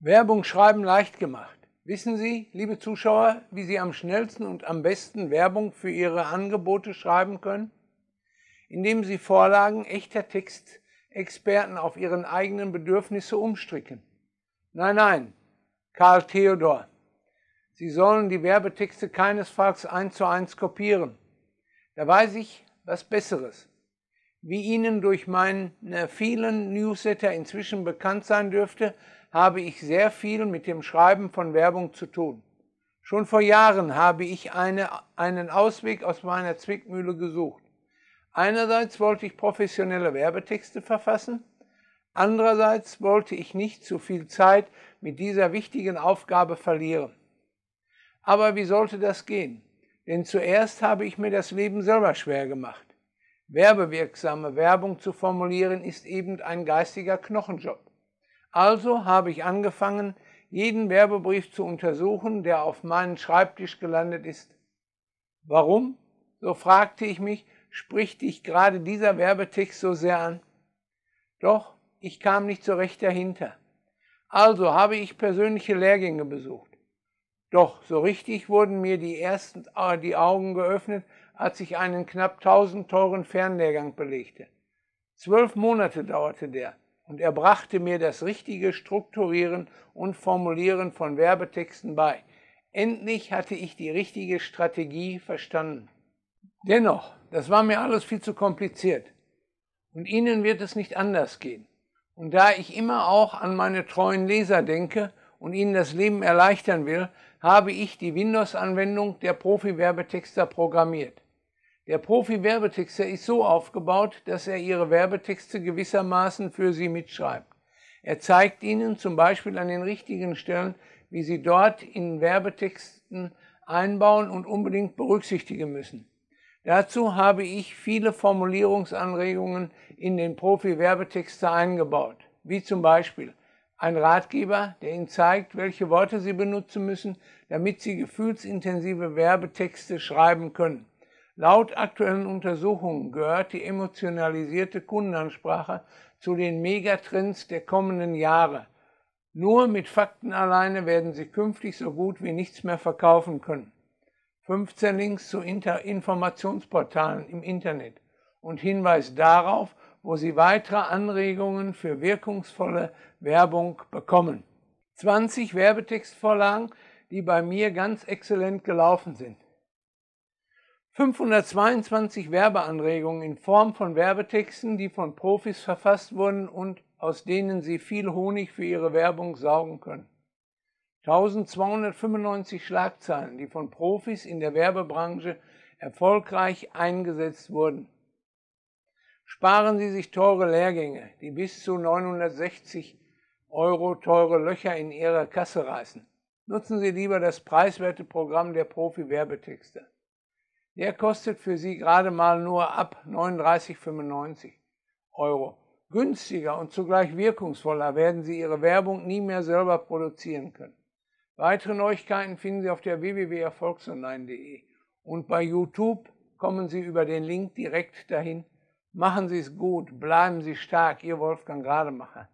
Werbung schreiben leicht gemacht. Wissen Sie, liebe Zuschauer, wie Sie am schnellsten und am besten Werbung für Ihre Angebote schreiben können? Indem Sie Vorlagen echter Textexperten auf Ihren eigenen Bedürfnisse umstricken. Nein, nein, Karl Theodor. Sie sollen die Werbetexte keinesfalls eins zu eins kopieren. Da weiß ich was Besseres. Wie Ihnen durch meine vielen Newsletter inzwischen bekannt sein dürfte, habe ich sehr viel mit dem Schreiben von Werbung zu tun. Schon vor Jahren habe ich eine, einen Ausweg aus meiner Zwickmühle gesucht. Einerseits wollte ich professionelle Werbetexte verfassen, andererseits wollte ich nicht zu viel Zeit mit dieser wichtigen Aufgabe verlieren. Aber wie sollte das gehen? Denn zuerst habe ich mir das Leben selber schwer gemacht. Werbewirksame Werbung zu formulieren ist eben ein geistiger Knochenjob. Also habe ich angefangen, jeden Werbebrief zu untersuchen, der auf meinen Schreibtisch gelandet ist. Warum? So fragte ich mich, spricht dich gerade dieser Werbetext so sehr an? Doch, ich kam nicht so recht dahinter. Also habe ich persönliche Lehrgänge besucht. Doch so richtig wurden mir die ersten äh, die Augen geöffnet, als ich einen knapp 1000 teuren Fernlehrgang belegte. Zwölf Monate dauerte der und er brachte mir das richtige Strukturieren und Formulieren von Werbetexten bei. Endlich hatte ich die richtige Strategie verstanden. Dennoch, das war mir alles viel zu kompliziert. Und Ihnen wird es nicht anders gehen. Und da ich immer auch an meine treuen Leser denke und ihnen das Leben erleichtern will, habe ich die Windows-Anwendung der Profi-Werbetexter programmiert. Der Profi-Werbetexter ist so aufgebaut, dass er Ihre Werbetexte gewissermaßen für Sie mitschreibt. Er zeigt Ihnen zum Beispiel an den richtigen Stellen, wie Sie dort in Werbetexten einbauen und unbedingt berücksichtigen müssen. Dazu habe ich viele Formulierungsanregungen in den Profi-Werbetexte eingebaut, wie zum Beispiel ein Ratgeber, der Ihnen zeigt, welche Worte Sie benutzen müssen, damit Sie gefühlsintensive Werbetexte schreiben können. Laut aktuellen Untersuchungen gehört die emotionalisierte Kundenansprache zu den Megatrends der kommenden Jahre. Nur mit Fakten alleine werden Sie künftig so gut wie nichts mehr verkaufen können. 15 Links zu Inter Informationsportalen im Internet und Hinweis darauf, wo Sie weitere Anregungen für wirkungsvolle Werbung bekommen. 20 Werbetextvorlagen, die bei mir ganz exzellent gelaufen sind. 522 Werbeanregungen in Form von Werbetexten, die von Profis verfasst wurden und aus denen Sie viel Honig für Ihre Werbung saugen können. 1295 Schlagzeilen, die von Profis in der Werbebranche erfolgreich eingesetzt wurden. Sparen Sie sich teure Lehrgänge, die bis zu 960 Euro teure Löcher in Ihrer Kasse reißen. Nutzen Sie lieber das preiswerte Programm der Profi-Werbetexte der kostet für Sie gerade mal nur ab 39,95 Euro. Günstiger und zugleich wirkungsvoller werden Sie Ihre Werbung nie mehr selber produzieren können. Weitere Neuigkeiten finden Sie auf der www.erfolgsonline.de und bei YouTube kommen Sie über den Link direkt dahin. Machen Sie es gut, bleiben Sie stark, Ihr Wolfgang Rademacher.